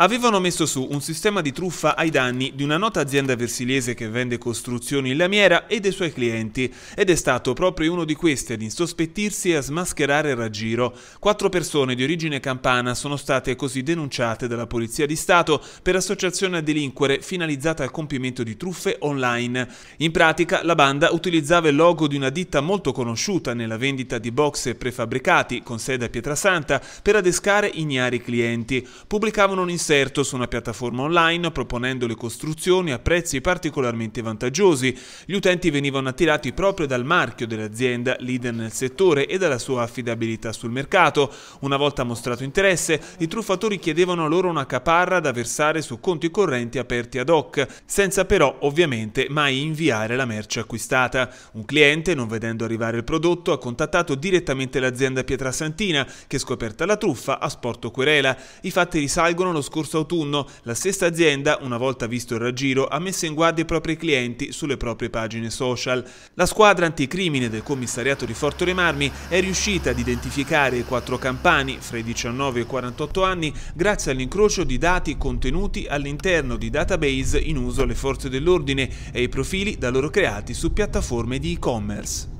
avevano messo su un sistema di truffa ai danni di una nota azienda versiliese che vende costruzioni in lamiera e dei suoi clienti, ed è stato proprio uno di questi ad insospettirsi e a smascherare il raggiro. Quattro persone di origine campana sono state così denunciate dalla Polizia di Stato per associazione a delinquere finalizzata al compimento di truffe online. In pratica la banda utilizzava il logo di una ditta molto conosciuta nella vendita di box prefabbricati con sede a Pietrasanta per adescare ignari clienti. Pubblicavano un Instagram inserto su una piattaforma online proponendo le costruzioni a prezzi particolarmente vantaggiosi. Gli utenti venivano attirati proprio dal marchio dell'azienda leader nel settore e dalla sua affidabilità sul mercato. Una volta mostrato interesse, i truffatori chiedevano loro una caparra da versare su conti correnti aperti ad hoc, senza però ovviamente mai inviare la merce acquistata. Un cliente, non vedendo arrivare il prodotto, ha contattato direttamente l'azienda Pietrasantina che, scoperta la truffa, ha sporto querela. I fatti risalgono allo scorso autunno la stessa azienda, una volta visto il raggiro, ha messo in guardia i propri clienti sulle proprie pagine social. La squadra anticrimine del commissariato di Forte Remarmi è riuscita ad identificare i quattro campani fra i 19 e i 48 anni grazie all'incrocio di dati contenuti all'interno di database in uso alle forze dell'ordine e i profili da loro creati su piattaforme di e-commerce.